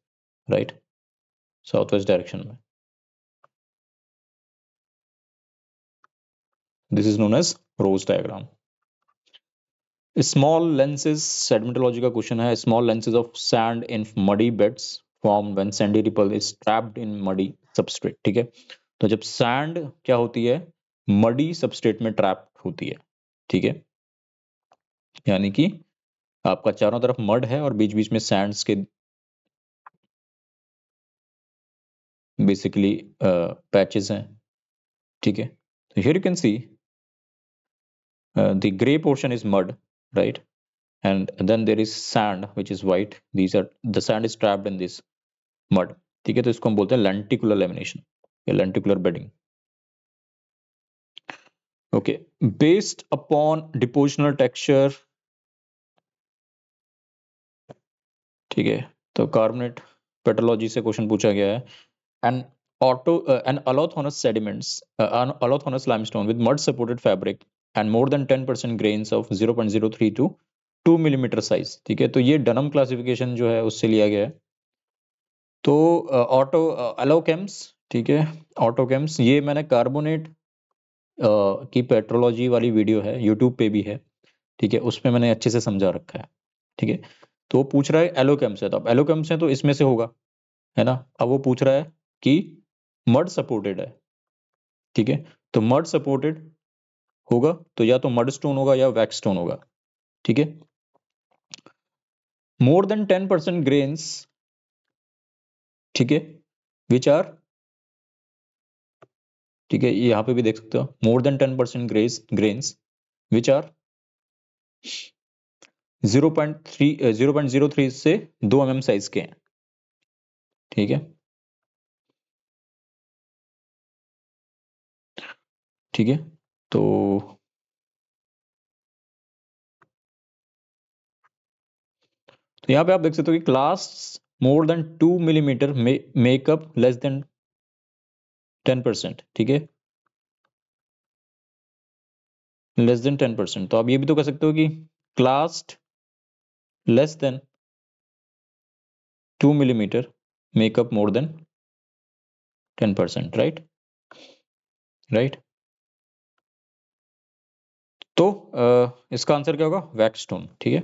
right south west direction में this is known as rose diagram small lenses sedimentology का क्वेश्चन है small lenses of sand in muddy beds form when sandy ripple is trapped in muddy substrate ठीक है तो जब sand क्या होती है मडी सबस्ट्रेट में ट्रैप होती है ठीक है यानी कि आपका चारों तरफ मड है और बीच बीच में सैंड्स के बेसिकली पैचेस uh, हैं ठीक है तो here you can see the grey portion is mud right and then there is sand which is white these are the sand is trapped in this mud ठीक है तो इसको हम बोलते हैं लेंटिकुलर लेमिनेशन या lenticular bedding okay based upon depositional texture ठीक है तो कार्बोनेट पेटोलॉजी से क्वेश्चन पूछा गया है an auto uh, an allothonous sediments uh, an allothonous limestone with mud supported fabric and more than 10% grains of 0.03 to 2 millimeter size ठीक है तो ये डनम क्लासिफिकेशन जो है उससे लिया गया है तो ऑटो uh, अलोकेम्स uh, ठीक है ऑटोकेम्स ये मैंने कार्बोनेट uh, की पेट्रोलॉजी वाली वीडियो है यूट्यूब पे भी है ठीक है उसमें मैंने अच्छे से समझा रखा है ठीक है तो पूछ रहा है एलोकेम्स है तो अब एलोकेम्स है तो इसमें से होगा है ना अब वो पूछ रहा है कि मड सपोर्टेड है ठीक है तो मड सपोर्टेड होगा तो या तो मड स्टोन होगा या वैक्स स्टोन होगा ठीक है more than ten percent grains ठीक है विच आर ठीक है यहां पे भी देख सकते हो more than ten percent grace grains which are 0.3 0.03 से 2 एम mm साइज के हैं ठीक है ठीक है तो तो यहाँ पे आप देख सकते हो कि clast more than two millimetre make up less than ten percent ठीक है लेस देन टेन परसेंट तो आप ये भी तो कह सकते हो कि clast less than two millimetre make up more than ten percent right right तो इसका आंसर क्या होगा वैक स्टोन ठीक है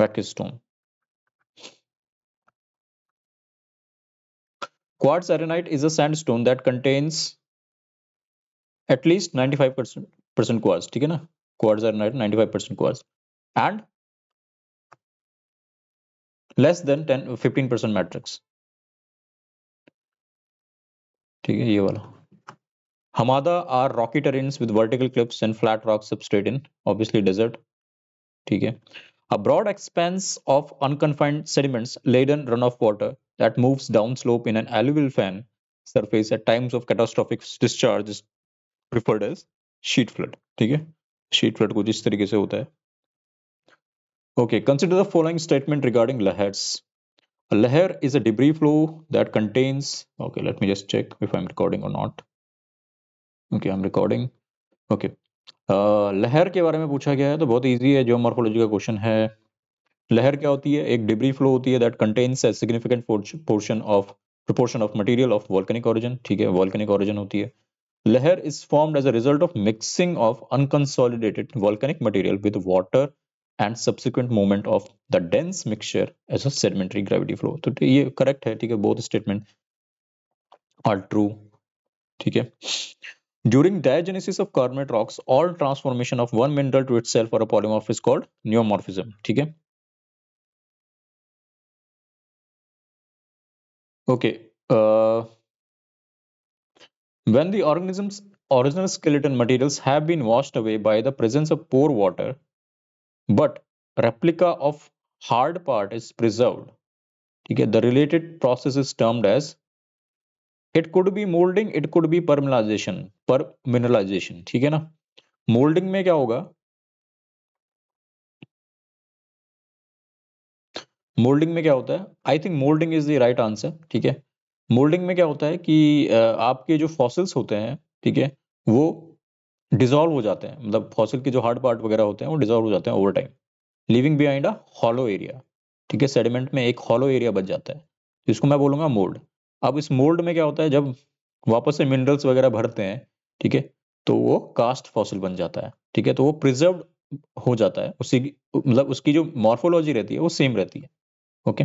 wacke stone quartz arenite is a sandstone that contains at least ninety five percent percent quartz ठीक है ना quartz arenite ninety five percent quartz and less than ten fifteen percent matrix ठीक है ये वाला Hamada are rocky terrains with vertical cliffs and flat rock substrate in obviously desert. Okay. A broad expanse of unconfined sediments laden runoff water that moves downslope in an alluvial fan surface at times of catastrophic discharge is preferred as sheet flood. Okay. Sheet flood kuch is se hota hai. Okay, consider the following statement regarding lahars. A lahar is a debris flow that contains. Okay, let me just check if I'm recording or not. Okay I am recording okay lahar के बारे में पूछा गया है तो बहुत easy है जो मॉर्फोलॉजी का क्वेश्चन है लहर क्या होती है एक डिब्री फ्लो होती है that contains a significant portion of proportion of material of volcanic origin ठीक है वॉल्कनिक ऑरिजन होती है lahar is form as a result of mixing of unconsolidated volcanic material with water and subsequent movement of the dense mixture as a sedimentary gravity flow तो ये correct है ठीक है both statement are true ठीक है During diagenesis of carbonate rocks, all transformation of one mineral to itself or a polymorph is called neomorphism. Okay. Uh, when the organism's original skeleton materials have been washed away by the presence of pore water, but replica of hard part is preserved. ठीक The related process is termed as it could be moulding it could be permineralization permineralization ठीक है ना moulding में क्या होगा moulding में क्या होता है I think moulding is the right answer ठीक है मोल्डिंग में क्या होता है कि आपके जो फॉसिल्स होते हैं ठीक है वो डिजोल्व हो जाते हैं मतलब फॉसिल के जो हार्ड पार्ट वगैरह होते हैं वो डिजोल्व हो जाते हैं over time living behind a hollow area ठीक है सेडिमेंट में एक हॉलो एरिया बच जाता है तो इसको मैं बोलूंगा मोल्ड अब इस मोल्ड में क्या होता है जब वापस से मिनरल्स वगैरह भरते हैं ठीक है तो वो कास्ट फॉसिल बन जाता है ठीक है तो वो प्रिजर्व हो जाता है उसी मतलब उसकी जो मॉर्फोलॉजी रहती है वो सेम रहती है okay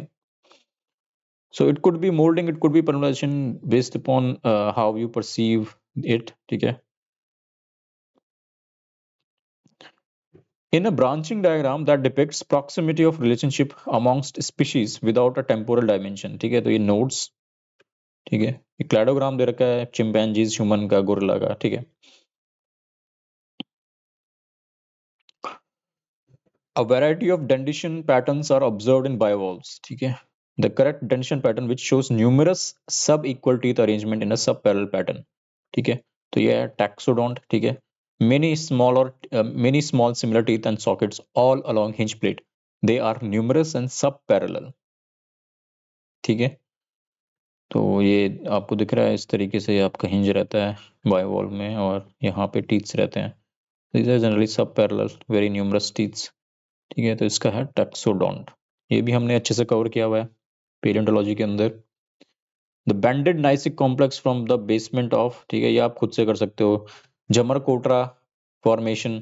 so it could be moulding it could be permineralization based upon how you perceive it ठीक है in a branching diagram that depicts proximity of relationship amongst species without a temporal dimension ठीक है तो ये nodes ठीक है ये cladogram दे रखा है चिंपैनजीज ह्यूमन का गोरिल्ला का ठीक है A variety of dentition patterns are observed in bivalves. ठीक है The correct dentition pattern which shows numerous sub-equal teeth arrangement in a sub-parallel pattern. ठीक है तो ये है टैक्सोडोंट ठीक है many small or uh, many small similar teeth and sockets all along hinge plate they are numerous and subparallel ठीक है तो ये आपको दिख रहा है इस तरीके से आपका हिंज रहता है बाय में और यहाँ पे टीथ्स रहते हैं are generally subparallel very numerous teeths ठीक है तो इसका है टक्सोडोंट ये भी हमने अच्छे से कवर किया हुआ है पेरेंटोलॉजी के अंदर the banded gneissic complex from the basement of ठीक है ये आप खुद से कर सकते हो Jhamarkotra formation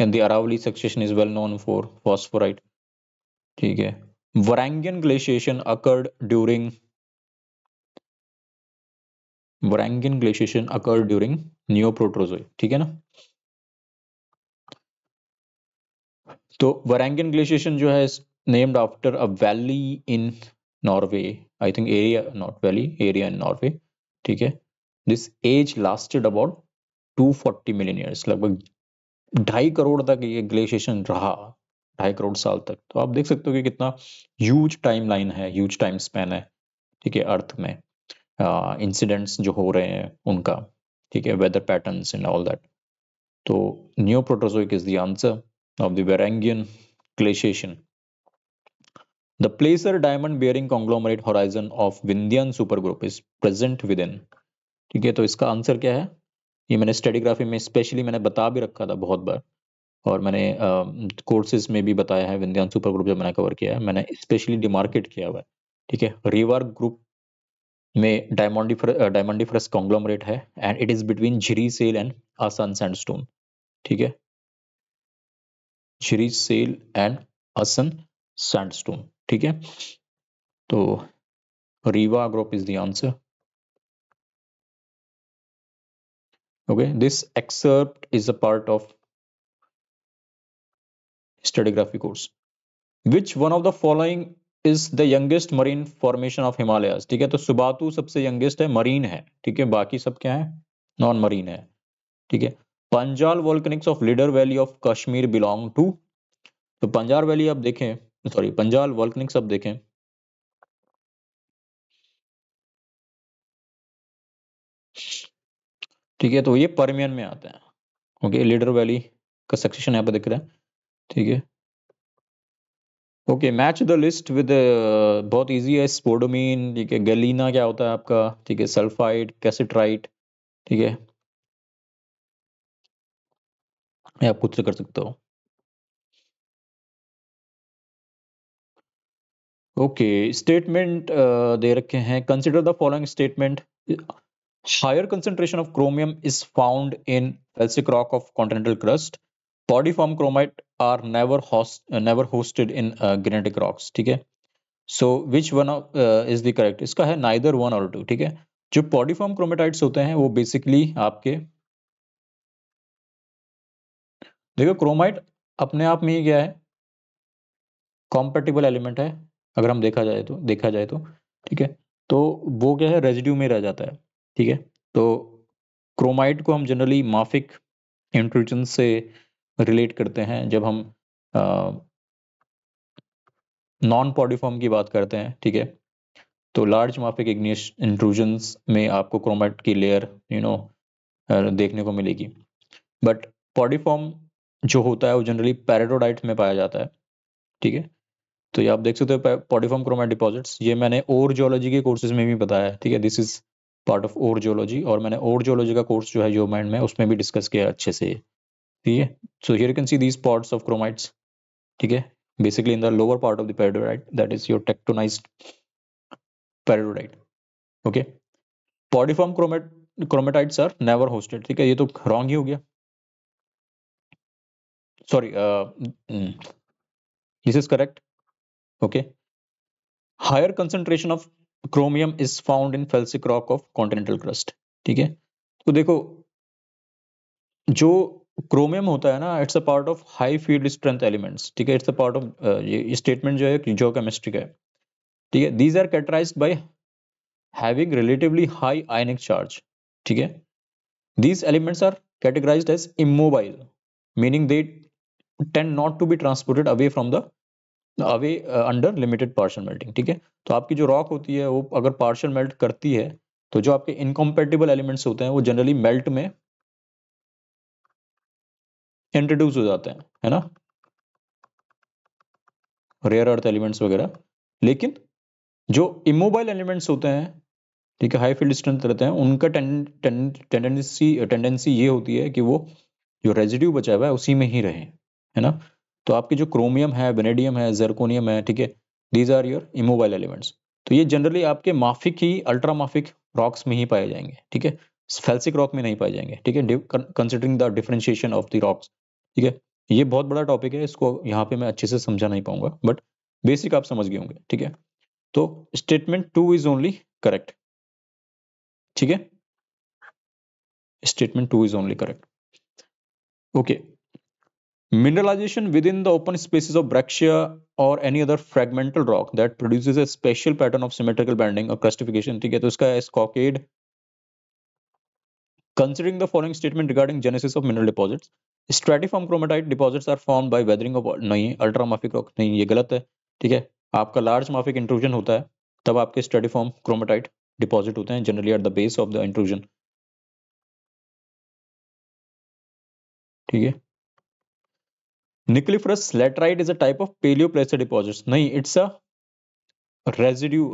and the Aravalli succession is well known for phosphorite ठीक है Varangian glaciation occurred during Varangian glaciation occur during Neoproterozoic ठीक है ना तो वरंगन ग्लेशिएशन जो है named after a valley in Norway I think area not valley area in Norway ठीक है this as lasted about 240 million years लगभग ढाई करोड़ तक ये ग्लेशिएशन रहा ढाई करोड़ साल तक तो आप देख सकते हो कि कितना ह्यूज टाइम लाइन है ह्यूज टाइम स्पैन है ठीक है अर्थ में इंसिडेंट्स जो हो रहे हैं उनका ठीक है weather pattern and all that तो Neoproterozoic is the answer of the Varangian glaciation the placer diamond bearing conglomerate horizon of Vindhyan supergroup is present within ठीक है तो इसका आंसर क्या है ये मैंने स्टेडीग्राफी में स्पेशली मैंने बता भी रखा था बहुत बार और मैंने कोर्सेज uh, में भी बताया है विंध्यान सुपर ग्रुप जब मैंने कवर किया है मैंने स्पेशली डिमार्केट किया हुआ है ठीक है रिवर ग्रुप में डायमंडीफर डायमंडीफरस कॉन्ग्लोमरेट है and it is between Jhiri shale and Asan sandstone ठीक है Jhiri shale and Asan sandstone ठीक है तो Rewa group is the answer okay this excerpt is a part of stratigraphy course which one of the following is the youngest marine formation of Himalayas ठीक है तो सुबातु सबसे youngest है मरीन है ठीक है बाकी सब क्या है नॉन मरीन है ठीक है Panjal volcanics of Lidder valley of Kashmir belong to तो पंजाल वैली आप देखें सॉरी पंजाल वॉल्कनिक्स आप देखें ठीक है तो ये परमियन में आते हैं ओके लीडर वैली का सक्सेशन यहाँ पे दिख रहा है ठीक है okay match the list with बहुत इजी है स्पोडोमीन ठीक है गलीना क्या होता है आपका ठीक है सल्फाइड कैसेट्राइट ठीक है आप खुद से कर सकते हो ओके स्टेटमेंट दे रखे हैं consider the following statement higher concentration of chromium is found in felsic rock of continental crust podiform chromite are never never hosted in granitic rocks ठीक है so which one of is the correct इसका है neither one और to ठीक है जो पॉडीफॉर्म क्रोमेटाइट्स होते हैं वो बेसिकली आपके देखो क्रोमाइट अपने आप में ही क्या है कॉम्पेटिबल एलिमेंट है अगर हम देखा जाए तो देखा जाए तो ठीक है तो वो क्या है रेजिड्यू में रह जाता है ठीक है तो क्रोमाइट को हम जनरली माफिक इंट्रोजन से रिलेट करते हैं जब हम नॉन पॉडीफॉर्म की बात करते हैं ठीक है तो लार्ज माफिक इग्निश इंट्रूजन्स में आपको क्रोमेट की लेयर यू नो देखने को मिलेगी बट पॉडिफॉर्म जो होता है वो जनरली पैराडोडाइट में पाया जाता है ठीक है तो ये आप देख सकते हो पॉडिफॉर्म क्रोमेट डिपॉजिट्स ये मैंने ओर जियोलॉजी के कोर्सेज में भी बताया है ठीक है this is part of ore geology और मैंने ओर जियोलॉजी का कोर्स जो है जो माइंड में उसमें भी डिस्कस किया अच्छे से ठीक है so here can see these part of chromites ठीक है basically in the lower part of that that is your tectonized peridotite okay podiform chromite chromitite sir never hosted ठीक है ये तो रॉन्ग ही हो गया sorry this is correct okay higher concentration of chromium is found in felsic rock of continental crust ठीक है तो देखो जो क्रोमियम होता है ना it's a part of high field strength elements ठीक है इट्स अ पार्ट ऑफ ये स्टेटमेंट जो है जो केमिस्ट्री का है ठीक है these are characterized by having relatively high ionic charge ठीक है these elements are categorized as immobile meaning they tend not to be transported away from the away under limited partial melting ठीक है तो आपकी जो रॉक होती है वो अगर पार्शल मेल्ट करती है तो जो आपके इनकम्पेटेबल एलिमेंट्स होते हैं वो जनरली मेल्ट में इंट्रोड्यूस हो जाते हैं है ना रेयर अर्थ एलिमेंट्स वगैरह लेकिन जो इमोबाइल एलिमेंट्स होते हैं ठीक है हाई फील्ड स्ट्रेंथ रहते हैं उनका टेंडेंसी टेंडेंसी ये होती है कि वो जो रेजिड्यू बचा हुआ है उसी में ही रहे है ना तो आपके जो क्रोमियम है बेनेडियम है जर्कोनियम है ठीक है these are your immobile elements तो ये जनरली आपके माफिक ही अल्ट्रा माफिक रॉक्स में ही पाए जाएंगे ठीक है फेल्सिक रॉक में नहीं पाए जाएंगे ठीक है considering the differentiation of the rocks ठीक है ये बहुत बड़ा टॉपिक है इसको यहाँ पे मैं अच्छे से समझा नहीं पाऊंगा बट बेसिक आप समझ गए होंगे ठीक है तो statement two is only correct ठीक है statement two is only correct okay mineralization within the open spaces of breccia और any other fragmental rock that produce a special pattern of symmetrical banding और crustification ठीक है तो इसका cockade considering the following statement regarding genesis of mineral deposit stratiform chromitite deposits are form by weathering of नहीं ultramafic rock नहीं ये गलत है ठीक है आपका लार्ज माफिक इंट्रूजन होता है तब आपके स्ट्रेटिफॉर्म क्रोमेटाइट डिपॉजिट होते हैं generally at the base of the intrusion ठीक है nickeliferous laterite is a type of paleo placer deposit नहीं it's a residue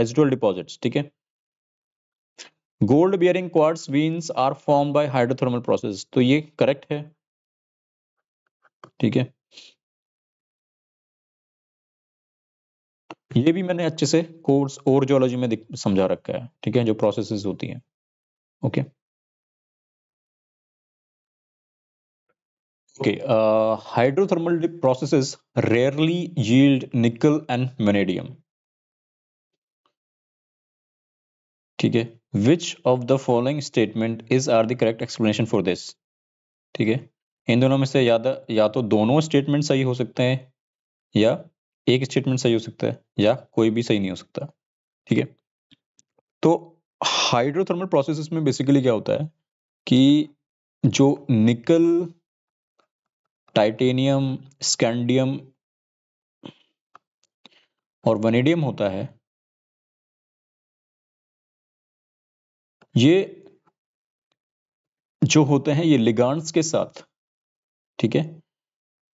residual deposit ठीक है gold bearing quartz veins are form by hydrothermal process तो ये correct है ठीक है ये भी मैंने अच्छे से कोर्स और जोलॉजी में समझा रखा है ठीक है जो प्रोसेसेस होती हैं okay okay hydrothermal processes rarely yield nickel and vanadium ठीक है which of the following statement is are the correct explanation for this ठीक है इन दोनों में से या या तो दोनों स्टेटमेंट सही हो सकते हैं या एक स्टेटमेंट सही हो सकता है या कोई भी सही नहीं हो सकता ठीक है तो हाइड्रोथर्मल प्रोसेस में बेसिकली क्या होता है कि जो निकल टाइटेनियम स्कैंडियम और वनेडियम होता है ये जो होते हैं ये लिगांड्स के साथ ठीक है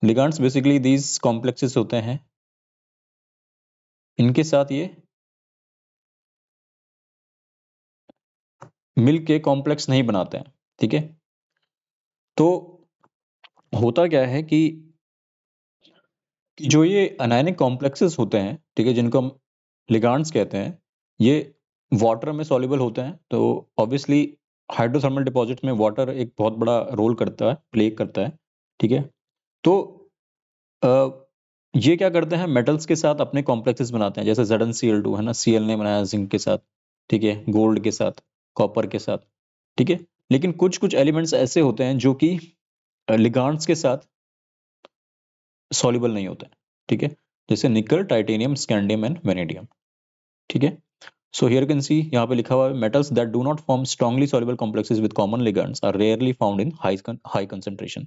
लिगांड्स बेसिकली दीज कॉम्प्लेक्सेस होते हैं इनके साथ ये मिल के कॉम्प्लेक्स नहीं बनाते हैं ठीक है तो होता क्या है कि जो ये अनायनिक कॉम्प्लेक्सेस होते हैं ठीक है जिनको हम लिगांड्स कहते हैं ये वाटर में सॉल्यूबल होते हैं तो ऑब्वियसली हाइड्रोथर्मल डिपॉजिट में वाटर एक बहुत बड़ा रोल करता है प्ले करता है ठीक है तो आ, ये क्या करते हैं मेटल्स के साथ अपने कॉम्प्लेक्सेस बनाते हैं जैसे जडन सी एल टू है ना सी एल ने बनाया जिंक के साथ ठीक है गोल्ड के साथ कॉपर के साथ ठीक है लेकिन कुछ कुछ एलिमेंट्स ऐसे होते हैं जो कि लिगांड्स के साथ सॉल्यूबल नहीं होते ठीक है जैसे निकल टाइटेनियम स्कैंडियम एंड वेनेडियम ठीक है सो हियर कैन सी यहाँ पे लिखा हुआ है metals that do not form strongly soluble complexes with common ligands are rarely found in high high concentration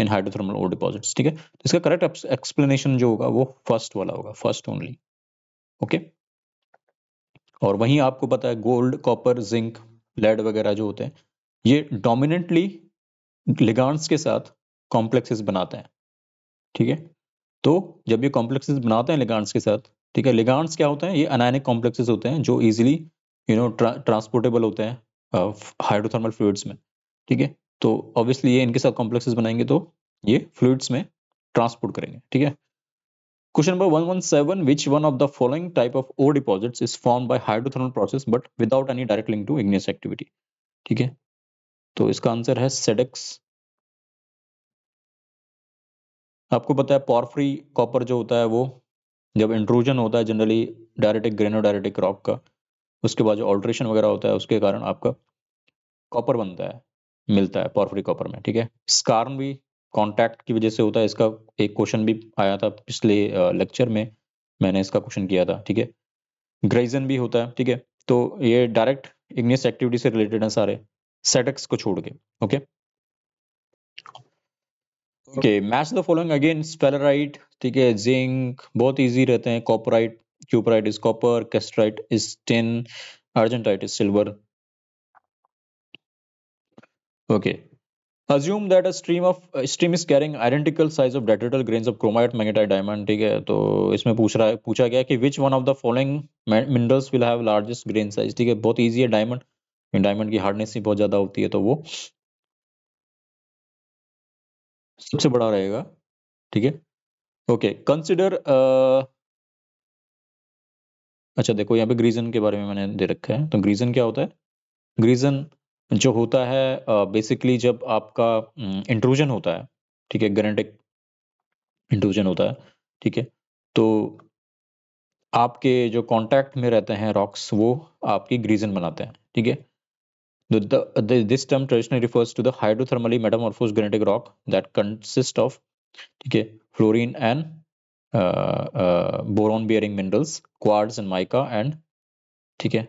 in hydrothermal ore deposits ठीक है तो इसका करेक्ट एक्सप्लेनेशन जो होगा वो फर्स्ट वाला होगा फर्स्ट ओनली ओके और वहीं आपको पता है गोल्ड कॉपर जिंक लेड वगैरह जो होते हैं ये डोमिनेंटली लिगांड्स के साथ कॉम्प्लेक्सेस बनाते हैं ठीक है तो जब ये कॉम्प्लेक्सेस बनाते हैं लिगांड्स के साथ ठीक है लिगांड्स क्या होते हैं ये अनायनिक कॉम्प्लेक्सेस होते हैं जो इजिली यू नो ट्रांसपोर्टेबल होते हैं हाइड्रोथर्मल uh, फ्लूड्स में ठीक है तो ऑब्वियसली ये इनके साथ कॉम्प्लेक्सेस बनाएंगे तो ये फ्लूड्स में ट्रांसपोर्ट करेंगे ठीक है question number 117 which one of the following type of ore deposits is form by hydrothermal process but without any direct link to igneous activity ठीक है तो इसका आंसर है सेडेक्स आपको पता है पॉर्फ्री कॉपर जो होता है वो जब इंट्रूजन होता है generally dioritic granodioritic rock का उसके बाद जो ऑल्ट्रेशन वगैरह होता है उसके कारण आपका कॉपर बनता है मिलता है पॉर्फरी कॉपर में ठीक है स्कार्न भी कॉन्टैक्ट की वजह से होता है इसका एक क्वेश्चन भी आया था पिछले लेक्चर में मैंने इसका क्वेश्चन किया था ठीक है ग्रेजन भी होता है ठीक है तो ये डायरेक्ट इग्नियस एक्टिविटी से रिलेटेड है सारे सेटेक्स को छोड़ के okay okay? Okay match the following again sphalerite ठीक है जिंक बहुत इजी रहते हैं cuprite cuprite is copper cassiterite is tin argentite is silver okay assume that a stream of stream is carrying identical size of detrital grain of chromite magnetite diamond ठीक है तो इसमें पूछ रहा है पूछा गया कि which one of the following minerals will have largest grain size ठीक है बहुत ईजी है डायमंड डायमंड की हार्डनेस ही बहुत ज्यादा होती है तो वो सबसे बड़ा रहेगा ठीक है ओके कंसिडर अच्छा देखो यहाँ पे ग्रीजन के बारे में मैंने दे रखा है तो ग्रीजन क्या होता है ग्रीजन जो होता है बेसिकली uh, जब आपका इंट्रूजन होता है ठीक है ग्रेनेटिक इंट्रूजन होता है ठीक है तो आपके जो कांटेक्ट में रहते हैं रॉक्स वो आपकी ग्रीजन बनाते हैं ठीक है The, the, the, this term traditionally refers to the hydrothermally metamorphosed granitic rock that consists of okay, fluorine and uh, uh, boron bearing minerals, quartz and mica and ठीक है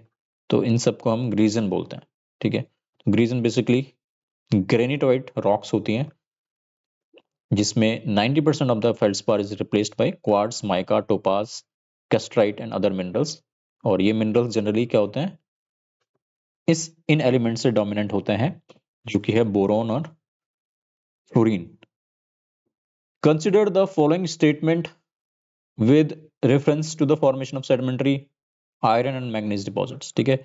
तो इन सब को हम ग्रीजन बोलते हैं ठीक है ग्रीजन बेसिकली ग्रेनिटोइट रॉक्स होती हैं जिसमें 90 percent of the part is replaced by quartz mica topaz cassiterite and other minerals और ये मिनरल्स जनरली क्या होते हैं इस इन एलिमेंट से डोमिनेंट होते हैं जो कि है बोरोन और fluorine consider the following statement with reference to the formation of sedimentary iron and manganese deposit ठीक है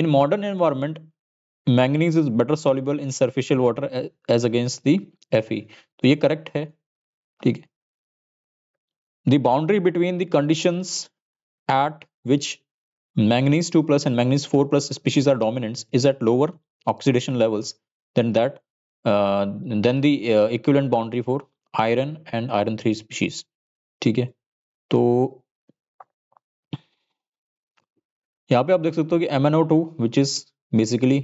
in modern environment manganese is better soluble in superficial water as against the F तो ये correct है ठीक है the boundary between the conditions at which manganese 2 plus and manganese 4 plus species are dominant is at lower oxidation levels than that uh, than the uh, equivalent boundary for iron and iron 3 species theek hai to yahan pe aap dekh sakte ho ki mno2 which is basically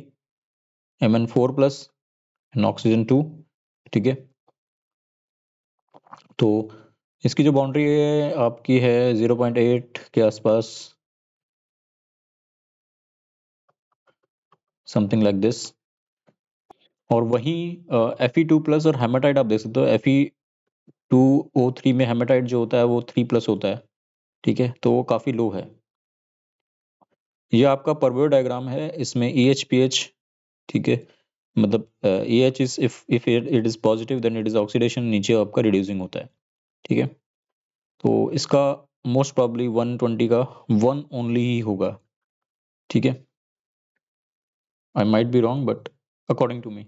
mn4 plus and oxygen 2 theek hai and oxygen two ठीक है तो इसकी जो boundary है आपकी है zero के आसपास समथिंग लाइक दिस और वहीं एफ ई टू प्लस और हेमाटाइट आप देख सकते हो F E two O three में हेमाटाइट जो होता है वो थ्री प्लस होता है ठीक है तो वो काफ़ी लो है ये आपका परवेयर डायग्राम है इसमें ई एच पी एच ठीक है मतलब E H is if if it is positive then it is oxidation नीचे आपका रिड्यूसिंग होता है ठीक है तो इसका मोस्ट प्रॉब्ली ट्वेंटी का वन ओनली ही होगा ठीक है I might be wrong, but according to me.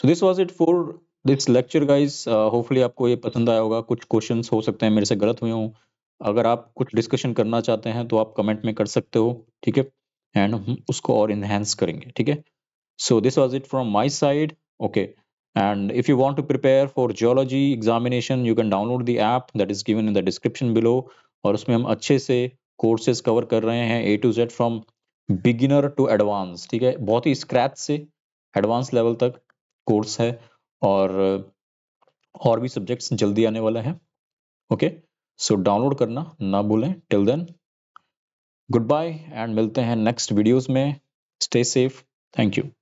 So this was it for this lecture guys hopefully आपको ये पसंद आया होगा कुछ questions हो सकते हैं मेरे से गलत हुए हों अगर आप कुछ डिस्कशन करना चाहते हैं तो आप कमेंट में कर सकते हो ठीक है एंड हम उसको और इन्हेंस करेंगे ठीक है so this was it from my side okay and if you want to prepare for geology examination you can download the app that is given in the description below और उसमें हम अच्छे से कोर्सेज कवर कर रहे हैं A to Z from beginner to advance ठीक है बहुत ही स्क्रैच से एडवांस लेवल तक कोर्स है और और भी सब्जेक्ट्स जल्दी आने वाला है ओके सो डाउनलोड करना ना भूलें till then goodbye and मिलते हैं नेक्स्ट वीडियोस में स्टे सेफ थैंक यू